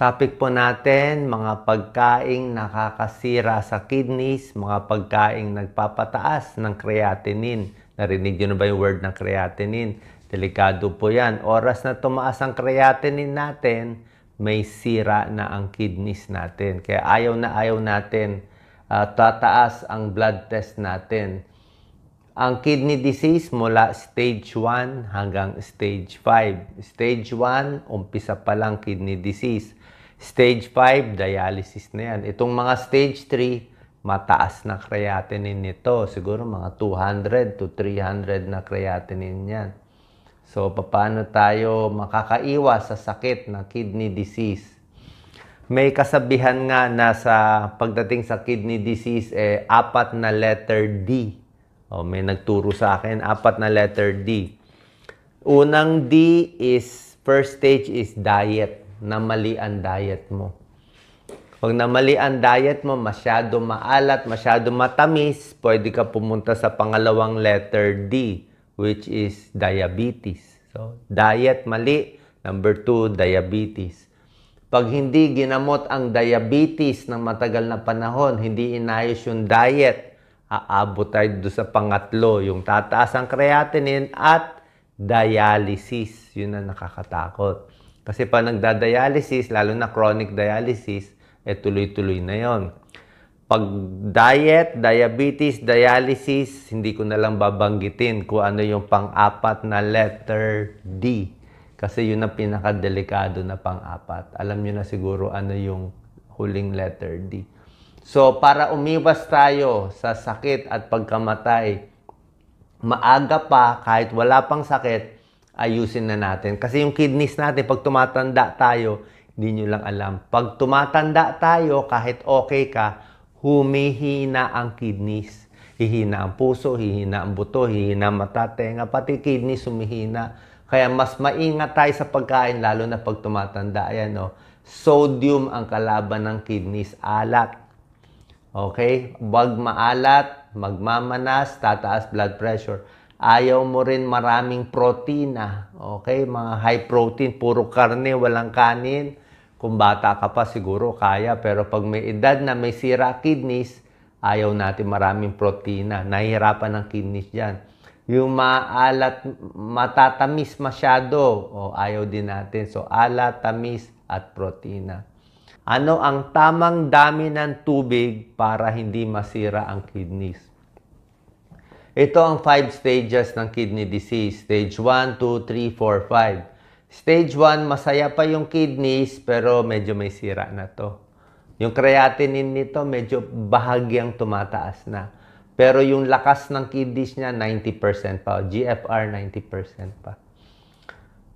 Topic po natin, mga pagkaing nakakasira sa kidneys, mga pagkaing nagpapataas ng creatinine. Narinig nyo na ba yung word ng creatinine? Delikado po yan. Oras na tumaas ang creatinine natin, may sira na ang kidneys natin. Kaya ayaw na ayaw natin uh, tataas ang blood test natin. Ang kidney disease mula stage 1 hanggang stage 5. Stage 1, umpisa pa lang kidney disease Stage 5, dialysis na yan. Itong mga stage 3, mataas na creatinine nito. Siguro mga 200 to 300 na creatinine yan. So, paano tayo makakaiwas sa sakit na kidney disease? May kasabihan nga na sa pagdating sa kidney disease, eh, apat na letter D. O, may nagturo sa akin, apat na letter D. Unang D is, first stage is diet na mali ang diet mo. Pag namali ang diet mo, masyado maalat, masyado matamis, pwede ka pumunta sa pangalawang letter D, which is diabetes. So, diet mali. Number two, diabetes. Pag hindi ginamot ang diabetes ng matagal na panahon, hindi inayos yung diet, aabot tayo doon sa pangatlo, yung tataas ang creatinine at dialysis. Yun ang nakakatakot. Kasi pa nagda-dialysis, lalo na chronic dialysis, eh tuloy-tuloy na yon. Pag diet, diabetes, dialysis, hindi ko na lang babanggitin kung ano yung pang-apat na letter D. Kasi yun ang pinakadelikado na pang-apat. Alam nyo na siguro ano yung huling letter D. So, para umiwas tayo sa sakit at pagkamatay, maaga pa, kahit wala pang sakit, ayusin na natin. Kasi yung kidneys natin, pag tumatanda tayo, hindi nyo lang alam. Pag tumatanda tayo, kahit okay ka, humihina ang kidneys. Hihina ang puso, hihina ang buto, hihina ang mata, tenga, pati kidneys humihina. Kaya mas maingat tayo sa pagkain, lalo na pag tumatanda. Ayan, no? Oh. Sodium ang kalaban ng kidneys, alat. Okay? Wag maalat, magmamanas, tataas blood pressure. Ayaw mo rin maraming protina. Okay, mga high protein, puro karne, walang kanin. Kung bata ka pa siguro kaya pero pag may edad na may sira kidneys, ayaw natin maraming protina. Nahihirapan ang kidneys diyan. Yung maalat, matatamis masyado, o ayaw din natin. So alat, tamis at protina. Ano ang tamang dami ng tubig para hindi masira ang kidneys? Ito ang 5 stages ng kidney disease. Stage 1, 2, 3, 4, 5. Stage 1, masaya pa yung kidneys pero medyo may sira na to. Yung creatinine nito medyo bahagyang tumataas na. Pero yung lakas ng kidneys niya, 90% pa. GFR, 90% pa.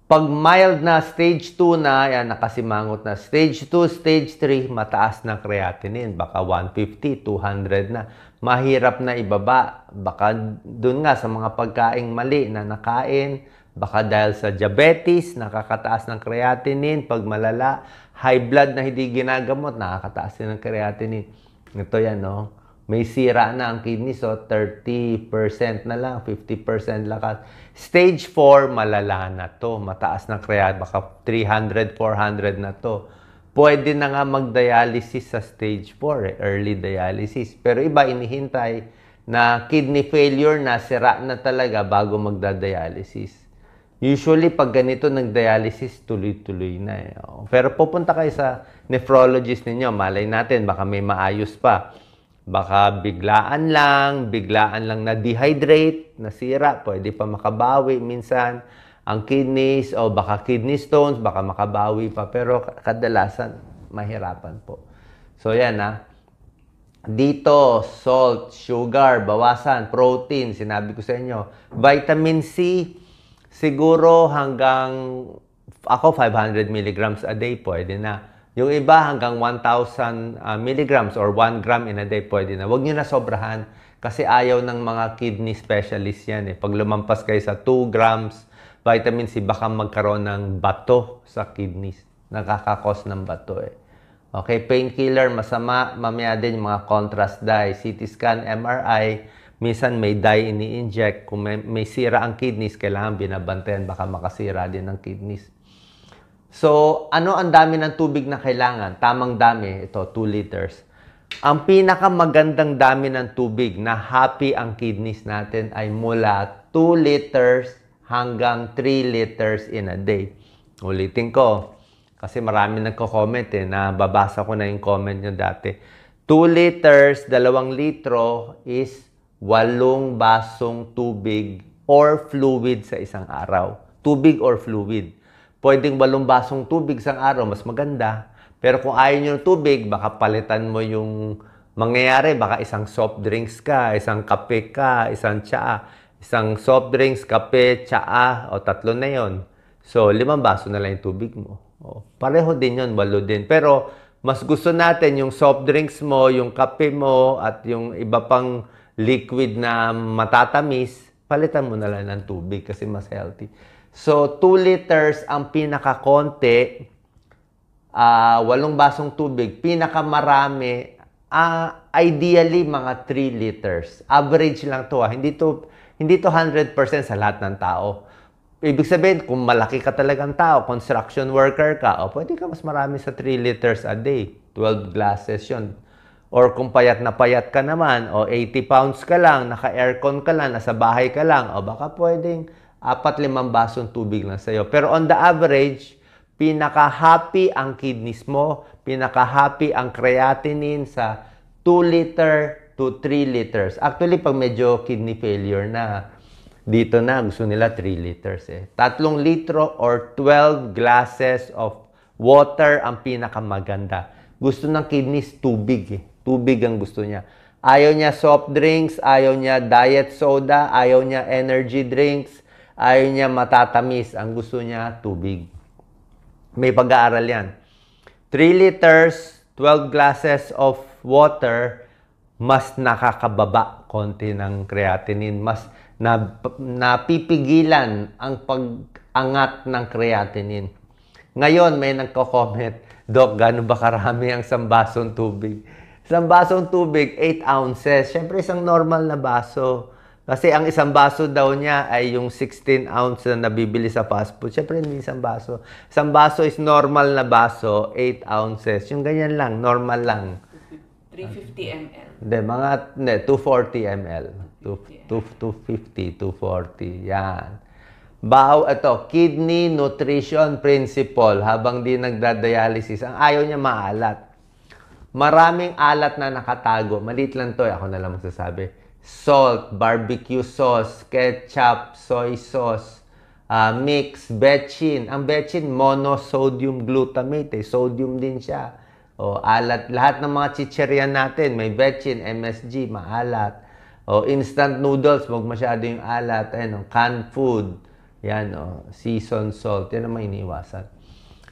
Pag mild na stage 2 na, yan, nakasimangot na stage 2, stage 3, mataas na creatinine. Baka 150, 200 na. Mahirap na ibaba. Baka dun nga sa mga pagkaing mali na nakain, baka dahil sa diabetes, nakakataas ng creatinine. Pag malala, high blood na hindi ginagamot, nakakataas din ng creatinine. Ito yan, no? May sira na ang kidney, so 30% na lang, 50% lakas Stage 4, malala na to. Mataas ng creatinine, baka 300, 400 na to. Pwede na nga mag-dialysis sa stage 4, eh, early dialysis. Pero iba, inihintay na kidney failure na, sira na talaga bago magda-dialysis. Usually, pag ganito nag-dialysis, tuloy-tuloy na. Eh. Pero pupunta kayo sa nephrologist ninyo. Malay natin, baka may maayos pa. Baka biglaan lang, biglaan lang na dehydrate, nasira, pwede pa makabawi minsan ang kidneys o baka kidney stones, baka makabawi pa pero kadalasan mahirapan po. So yan ha. Ah. Dito, salt, sugar, bawasan, protein, sinabi ko sa inyo. Vitamin C, siguro hanggang, ako 500 milligrams a day, pwede na. Yung iba hanggang 1,000 uh, ah, milligrams or 1 gram in a day pwede na. Huwag nyo na sobrahan kasi ayaw ng mga kidney specialist yan. Eh. Pag lumampas kayo sa 2 grams vitamin C, eh, baka magkaroon ng bato sa kidneys. Nakakakos ng bato eh. Okay, painkiller, masama. Mamaya din mga contrast dye, CT scan, MRI. Minsan may dye ini-inject. Kung may, may sira ang kidneys, kailangan binabantayan. Baka makasira din ng kidneys. So, ano ang dami ng tubig na kailangan? Tamang dami, ito, 2 liters. Ang pinakamagandang dami ng tubig na happy ang kidneys natin ay mula 2 liters hanggang 3 liters in a day. Ulitin ko, kasi marami nagko-comment eh, na babasa ko na yung comment nyo dati. 2 liters, 2 litro is 8 basong tubig or fluid sa isang araw. Tubig or fluid pwedeng walong basong tubig sang araw, mas maganda. Pero kung ayaw nyo ng tubig, baka palitan mo yung mangyayari. Baka isang soft drinks ka, isang kape ka, isang tsaa. Isang soft drinks, kape, tsaa, o tatlo na yon. So, limang baso na lang yung tubig mo. O, pareho din yon, walo din. Pero, mas gusto natin yung soft drinks mo, yung kape mo, at yung iba pang liquid na matatamis, palitan mo na lang ng tubig kasi mas healthy. So, 2 liters ang pinakakonti, uh, walong basong tubig. Pinakamarami, uh, ideally mga 3 liters. Average lang to ha. Ah. Hindi to, hindi to 100% sa lahat ng tao. Ibig sabihin, kung malaki ka talagang tao, construction worker ka, o oh, pwede ka mas marami sa 3 liters a day. 12 glasses yon Or kung payat na payat ka naman, o 80 pounds ka lang, naka-aircon ka lang, nasa bahay ka lang, o oh, baka pwedeng apat limang basong tubig lang sa'yo. Pero on the average, pinaka-happy ang kidneys mo, pinaka-happy ang creatinine sa 2 liter to 3 liters. Actually, pag medyo kidney failure na, dito na gusto nila 3 liters eh. Tatlong litro or 12 glasses of water ang pinakamaganda. Gusto ng kidneys tubig eh. Tubig ang gusto niya. Ayaw niya soft drinks, ayaw niya diet soda, ayaw niya energy drinks, Ayaw niya matatamis. Ang gusto niya, tubig. May pag-aaral yan. 3 liters, 12 glasses of water, mas nakakababa konti ng creatinine. Mas na, napipigilan ang pag-angat ng creatinine. Ngayon, may nagko-comment, Doc, gano'n ba karami ang sambasong tubig? Isang basong tubig, 8 ounces. Siyempre, isang normal na baso. Kasi ang isang baso daw niya ay yung 16 ounce na nabibili sa fast food. Siyempre, hindi isang baso. Isang baso is normal na baso, 8 ounces. Yung ganyan lang, normal lang. 350 ml. Hindi, mga, hindi, 240 ml. 250, 240, yan. Bahaw, ito, kidney nutrition principle habang di nagda-dialysis, Ang ayaw niya maalat. Maraming alat na nakatago. Maliit lang to, eh. ako na lang magsasabi salt, barbecue sauce, ketchup, soy sauce, uh, mix, betchin. Ang betchin, monosodium glutamate. Eh. Sodium din siya. O, alat. Lahat ng mga chicherya natin, may betchin, MSG, maalat. O, instant noodles, wag masyado yung alat. Ayan, o, canned food. Yan, o, season salt. Yan ang iniiwasan.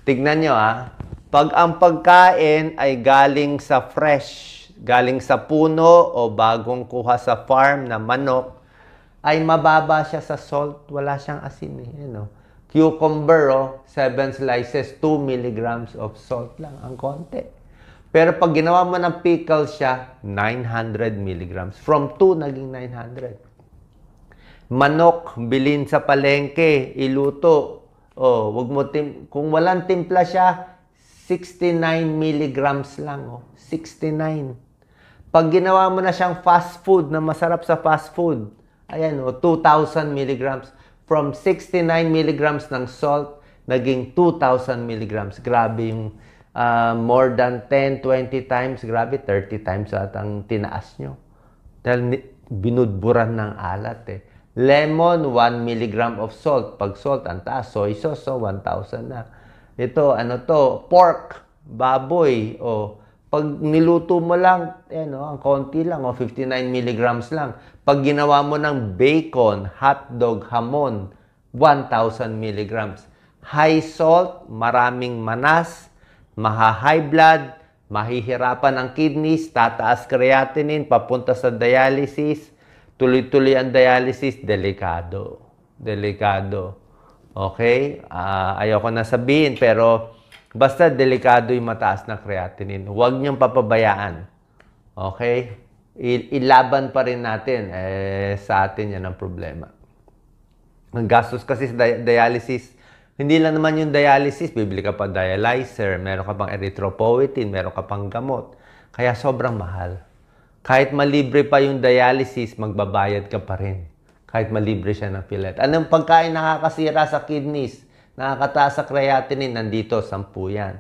Tignan nyo, ah. Pag ang pagkain ay galing sa fresh galing sa puno o bagong kuha sa farm na manok, ay mababa siya sa salt. Wala siyang asin eh. You know? Cucumber, oh, 7 slices, 2 milligrams of salt lang. Ang konti. Pero pag ginawa mo ng pickle siya, 900 milligrams. From 2, naging 900. Manok, bilin sa palengke, iluto. Oh, wag mo tim kung walang timpla siya, 69 milligrams lang. Oh. 69. Pag ginawa mo na siyang fast food na masarap sa fast food, ayan o, 2,000 milligrams. From 69 milligrams ng salt, naging 2,000 milligrams. Grabe yung uh, more than 10, 20 times, grabe 30 times at ang tinaas nyo. Dahil binudburan ng alat eh. Lemon, 1 milligram of salt. Pag salt, ang taas. Soy sauce, so 1,000 na. Ito, ano to? Pork, baboy, o pag niluto mo lang, yan o, ang konti lang, o, 59 milligrams lang. Pag ginawa mo ng bacon, hotdog, hamon, 1,000 milligrams. High salt, maraming manas, maha-high blood, mahihirapan ang kidneys, tataas creatinine, papunta sa dialysis, tuloy-tuloy ang dialysis, delikado. Delikado. Okay? Uh, ayoko na sabihin, pero Basta delikado yung mataas na creatinine. Huwag niyang papabayaan. Okay? I- ilaban pa rin natin. Eh, sa atin yan ang problema. Ang gastos kasi sa dialysis, hindi lang naman yung dialysis, bibili ka pa dialyzer, meron ka pang erythropoietin, meron ka pang gamot. Kaya sobrang mahal. Kahit malibre pa yung dialysis, magbabayad ka pa rin. Kahit malibre siya ng pilet. Anong pagkain nakakasira sa kidneys? Nakakataas sa creatinine, nandito, 10 yan.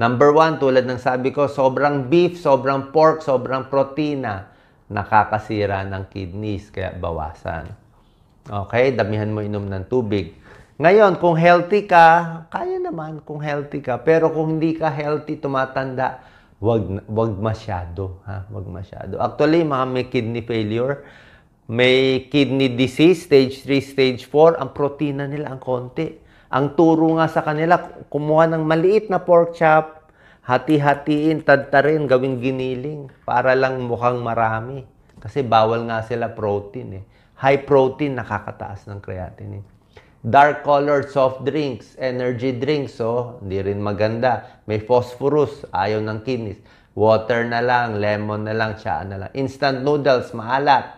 Number one, tulad ng sabi ko, sobrang beef, sobrang pork, sobrang protina, nakakasira ng kidneys, kaya bawasan. Okay, damihan mo inom ng tubig. Ngayon, kung healthy ka, kaya naman kung healthy ka. Pero kung hindi ka healthy, tumatanda, wag wag masyado ha wag masyado actually mga may kidney failure may kidney disease stage 3 stage 4 ang protina nila ang konti ang turo nga sa kanila, kumuha ng maliit na pork chop, hati-hatiin, tantarin, gawing giniling para lang mukhang marami. Kasi bawal nga sila protein eh. High protein, nakakataas ng creatinine. Eh. Dark colored soft drinks, energy drinks, oh, hindi rin maganda. May phosphorus, ayaw ng kinis. Water na lang, lemon na lang, tsaan na lang. Instant noodles, maalat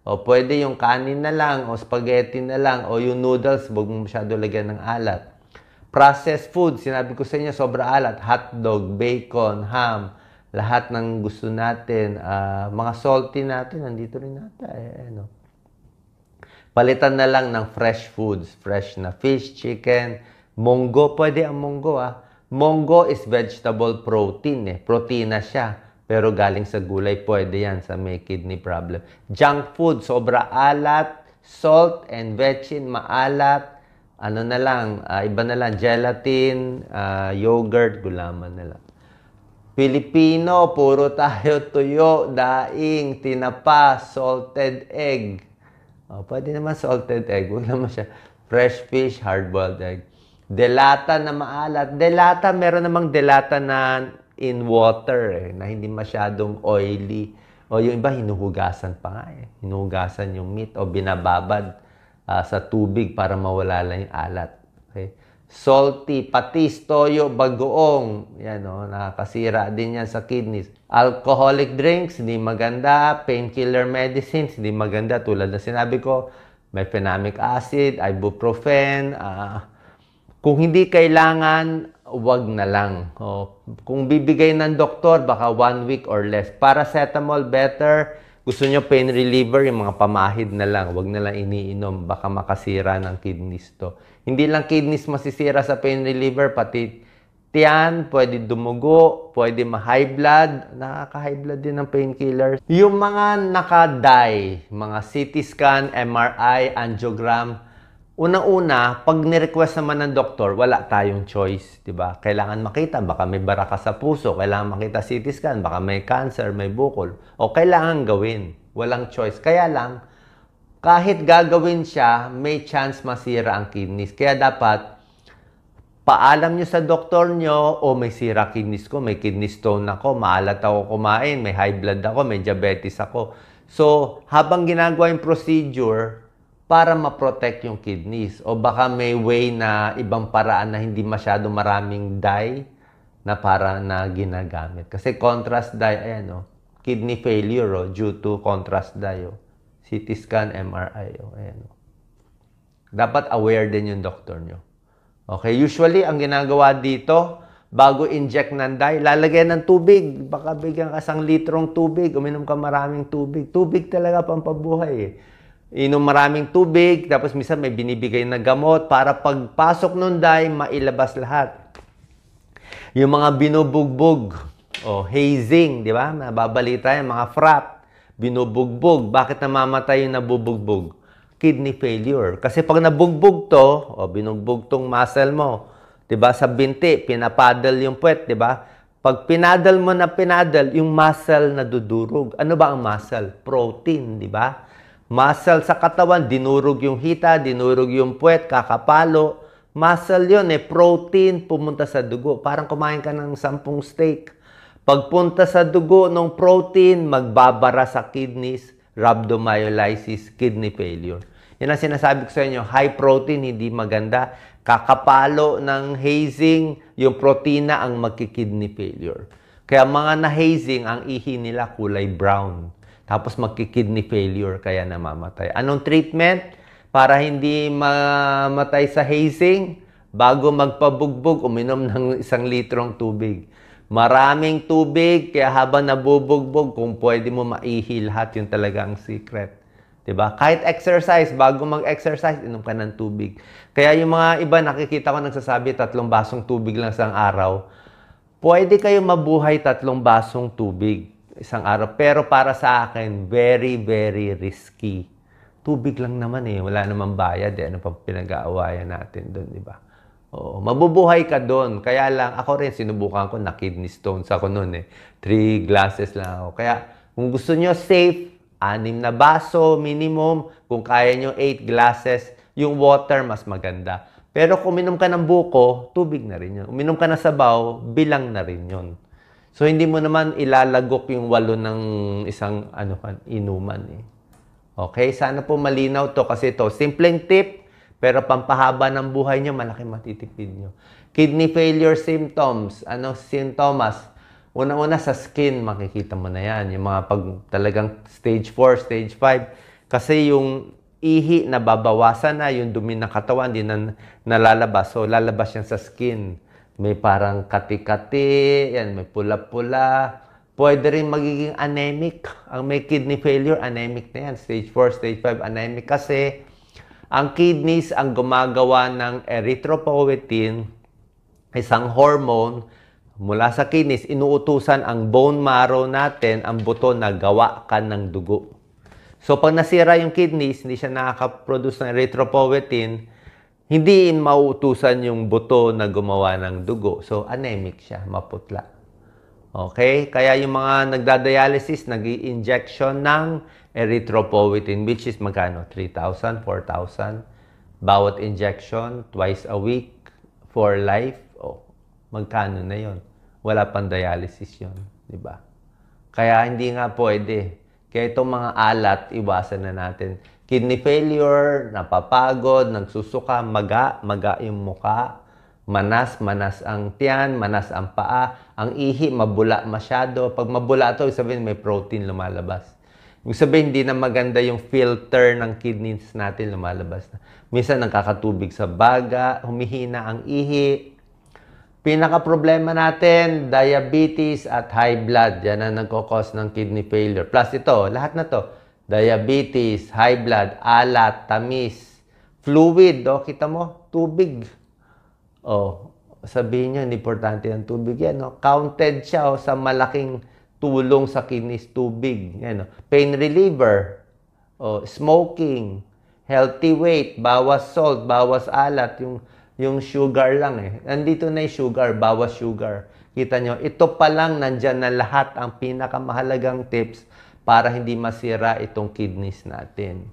o pwede yung kanin na lang, o spaghetti na lang, o yung noodles, huwag mo masyado lagyan ng alat. Processed food, sinabi ko sa inyo, sobra alat. Hotdog, bacon, ham, lahat ng gusto natin. Uh, mga salty natin, nandito rin nata. Eh, ano. Palitan na lang ng fresh foods. Fresh na fish, chicken, monggo. Pwede ang monggo ah. Monggo is vegetable protein eh. Protina siya pero galing sa gulay, pwede yan sa may kidney problem. Junk food, sobra alat, salt and vegin, maalat, ano na lang, uh, iba na lang, gelatin, uh, yogurt, gulaman na lang. Pilipino, puro tayo tuyo, daing, tinapa, salted egg. O, oh, pwede naman salted egg, huwag naman siya. Fresh fish, hard-boiled egg. Delata na maalat. Delata, meron namang delata na in water eh, na hindi masyadong oily. O yung iba, hinuhugasan pa nga eh. Hinuhugasan yung meat o binababad uh, sa tubig para mawala lang yung alat. Okay? Salty, patis, toyo, bagoong. Yan o, oh, nakakasira din yan sa kidneys. Alcoholic drinks, hindi maganda. Painkiller medicines, hindi maganda. Tulad na sinabi ko, mefenamic acid, ibuprofen. Uh, kung hindi kailangan, wag na lang. O, kung bibigay ng doktor, baka one week or less. Paracetamol, better. Gusto nyo pain reliever, yung mga pamahid na lang. Wag na lang iniinom. Baka makasira ng kidneys to. Hindi lang kidneys masisira sa pain reliever, pati tiyan, pwede dumugo, pwede ma-high blood. Nakaka-high blood din ng painkiller. Yung mga naka-die, mga CT scan, MRI, angiogram, Una-una, pag ni-request naman ng doktor, wala tayong choice, 'di ba? Kailangan makita baka may baraka sa puso, kailangan makita CT scan, baka may cancer, may bukol, o kailangan gawin. Walang choice. Kaya lang kahit gagawin siya, may chance masira ang kidneys. Kaya dapat paalam nyo sa doktor nyo, o oh, may sira kidneys ko, may kidney stone ako, maalat ako kumain, may high blood ako, may diabetes ako. So, habang ginagawa yung procedure, para ma-protect yung kidneys. O baka may way na ibang paraan na hindi masyado maraming dye na para na ginagamit. Kasi contrast dye, ayan o, oh, kidney failure o, oh, due to contrast dye o. Oh. CT scan, MRI o, ayan o. Dapat aware din yung doktor nyo. Okay, usually ang ginagawa dito, bago inject ng dye, lalagyan ng tubig. Baka bigyan ka sang litrong tubig, uminom ka maraming tubig. Tubig talaga pampabuhay eh inom maraming tubig, tapos minsan may binibigay na gamot para pagpasok ng dye, mailabas lahat. Yung mga binubugbog o hazing, di ba? Nababalita yan, mga frat, binubugbog. Bakit namamatay yung nabubugbog? Kidney failure. Kasi pag nabugbog to, o binugbog tong muscle mo, di ba? Sa binti, pinapaddle yung puwet, di ba? Pag pinadal mo na pinadal, yung muscle nadudurog. Ano ba ang muscle? Protein, di ba? Muscle sa katawan, dinurog yung hita, dinurog yung puwet, kakapalo. Muscle yon eh, protein pumunta sa dugo. Parang kumain ka ng sampung steak. Pagpunta sa dugo ng protein, magbabara sa kidneys, rhabdomyolysis, kidney failure. Yan ang sinasabi ko sa inyo, high protein, hindi maganda. Kakapalo ng hazing, yung protina ang magki-kidney failure. Kaya mga na-hazing, ang ihi nila kulay brown. Tapos magki-kidney failure kaya namamatay. Anong treatment? Para hindi mamatay sa hazing, bago magpabugbog, uminom ng isang litrong tubig. Maraming tubig, kaya habang nabubugbog, kung pwede mo maihi lahat, yun talaga ang secret. Diba? Kahit exercise, bago mag-exercise, inom ka ng tubig. Kaya yung mga iba, nakikita ko nagsasabi, tatlong basong tubig lang sa araw. Pwede kayo mabuhay tatlong basong tubig isang araw. Pero para sa akin, very, very risky. Tubig lang naman eh. Wala namang bayad eh. Ano pang pinag-aawayan natin doon, di ba? Oo, mabubuhay ka doon. Kaya lang, ako rin, sinubukan ko na kidney stones ako noon eh. Three glasses lang ako. Kaya, kung gusto nyo safe, anim na baso minimum. Kung kaya nyo, eight glasses. Yung water, mas maganda. Pero kung uminom ka ng buko, tubig na rin yun. Uminom ka ng sabaw, bilang na rin yun. So hindi mo naman ilalagok yung walo ng isang ano inuman eh. Okay, sana po malinaw to kasi to simpleng tip pero pampahaba ng buhay nyo, malaki matitipid nyo. Kidney failure symptoms, ano sintomas? Una-una sa skin, makikita mo na yan. Yung mga pag talagang stage 4, stage 5. Kasi yung ihi, nababawasan na, yung dumi ng katawan, hindi na nalalabas. So, lalabas yan sa skin may parang kati-kati, yan, may pula-pula. Pwede rin magiging anemic. Ang may kidney failure, anemic na yan. Stage 4, stage 5, anemic kasi ang kidneys ang gumagawa ng erythropoietin, isang hormone mula sa kidneys. Inuutusan ang bone marrow natin, ang buto na gawa ka ng dugo. So, pag nasira yung kidneys, hindi siya nakaka-produce ng erythropoietin, hindi mauutusan yung buto na gumawa ng dugo. So, anemic siya, maputla. Okay? Kaya yung mga nagdadialysis, nag injection ng erythropoietin, which is magkano? 3,000, 4,000. Bawat injection, twice a week, for life. Oh, magkano na yon? Wala pang dialysis yon, di ba? Kaya hindi nga pwede. Kaya itong mga alat, iwasan na natin kidney failure, napapagod, nagsusuka, maga, maga yung muka, manas, manas ang tiyan, manas ang paa, ang ihi, mabula masyado. Pag mabula ito, sabihin may protein lumalabas. Yung sabihin, hindi na maganda yung filter ng kidneys natin lumalabas na. Minsan nakakatubig sa baga, humihina ang ihi. Pinaka-problema natin, diabetes at high blood. Yan ang nagkakos ng kidney failure. Plus ito, lahat na to diabetes, high blood, alat, tamis, fluid, oh, kita mo, tubig. Oh, sabihin nyo, importante ang tubig yan. No? Counted siya oh, sa malaking tulong sa kinis tubig. Yan, no? Pain reliever, oh, smoking, healthy weight, bawas salt, bawas alat, yung, yung sugar lang eh. Nandito na yung sugar, bawas sugar. Kita nyo, ito pa lang nandyan na lahat ang pinakamahalagang tips para hindi masira itong kidneys natin.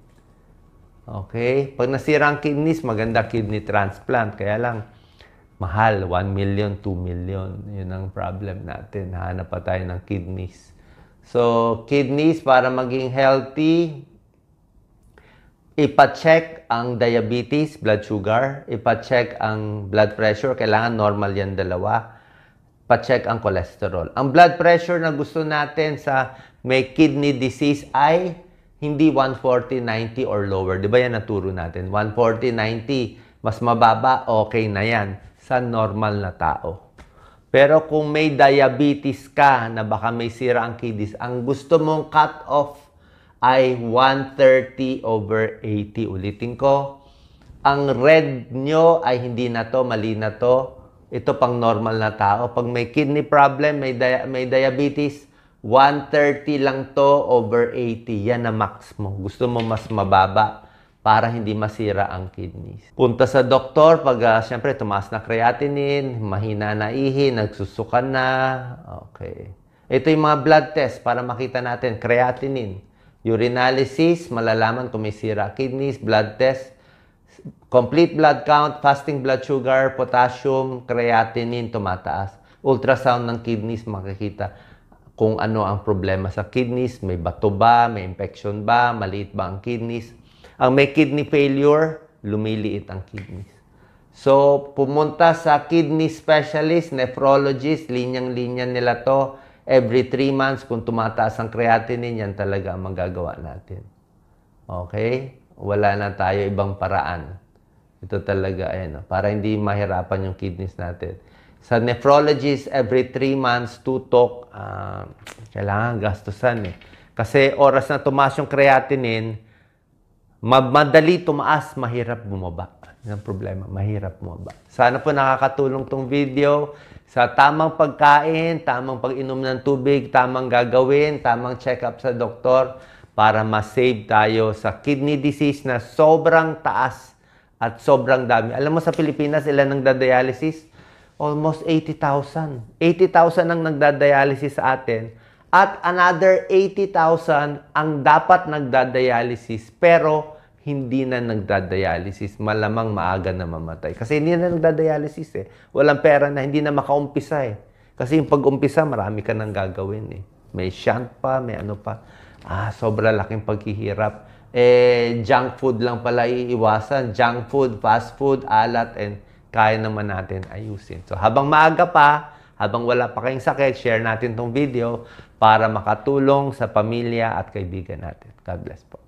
Okay? Pag nasira ang kidneys, maganda kidney transplant. Kaya lang, mahal. 1 million, 2 million. Yun ang problem natin. Hanap pa tayo ng kidneys. So, kidneys, para maging healthy, ipacheck ang diabetes, blood sugar, ipacheck ang blood pressure, kailangan normal yan dalawa pa-check ang cholesterol. Ang blood pressure na gusto natin sa may kidney disease ay hindi 140-90 or lower. Di ba yan naturo natin? 140-90, mas mababa, okay na yan sa normal na tao. Pero kung may diabetes ka na baka may sira ang kidneys, ang gusto mong cut-off ay 130 over 80. Ulitin ko, ang red nyo ay hindi na to, mali na to, ito pang normal na tao. Pag may kidney problem, may, dia- may diabetes, 130 lang to over 80. Yan na max mo. Gusto mo mas mababa para hindi masira ang kidneys. Punta sa doktor pag uh, ah, siyempre tumaas na creatinine, mahina na ihi, nagsusukan na. Okay. Ito yung mga blood test para makita natin creatinine, urinalysis, malalaman kung may sira kidneys, blood test, Complete blood count, fasting blood sugar, potassium, creatinine, tumataas. Ultrasound ng kidneys, makikita kung ano ang problema sa kidneys. May bato ba? May infection ba? Maliit ba ang kidneys? Ang may kidney failure, lumiliit ang kidneys. So, pumunta sa kidney specialist, nephrologist, linyang-linya nila to. Every 3 months, kung tumataas ang creatinine, yan talaga ang magagawa natin. Okay? wala na tayo ibang paraan. Ito talaga, ayan, para hindi mahirapan yung kidneys natin. Sa nephrologist, every 3 months, tutok, uh, ah, kailangan gastusan eh. Kasi oras na tumaas yung creatinine, madali tumaas, mahirap bumaba. Yan problema, mahirap bumaba. Sana po nakakatulong tong video sa tamang pagkain, tamang pag-inom ng tubig, tamang gagawin, tamang check-up sa doktor para ma-save tayo sa kidney disease na sobrang taas at sobrang dami. Alam mo sa Pilipinas, ilan ang nagda-dialysis? Almost 80,000. 80,000 ang nagda-dialysis sa atin at another 80,000 ang dapat nagda-dialysis pero hindi na nagda-dialysis. Malamang maaga na mamatay. Kasi hindi na nagda-dialysis eh. Walang pera na, hindi na makaumpisa eh. Kasi yung pag-umpisa, marami ka nang gagawin eh. May shunt pa, may ano pa ah, sobra laking paghihirap. Eh, junk food lang pala iiwasan. Junk food, fast food, alat, and kaya naman natin ayusin. So, habang maaga pa, habang wala pa kayong sakit, share natin tong video para makatulong sa pamilya at kaibigan natin. God bless po.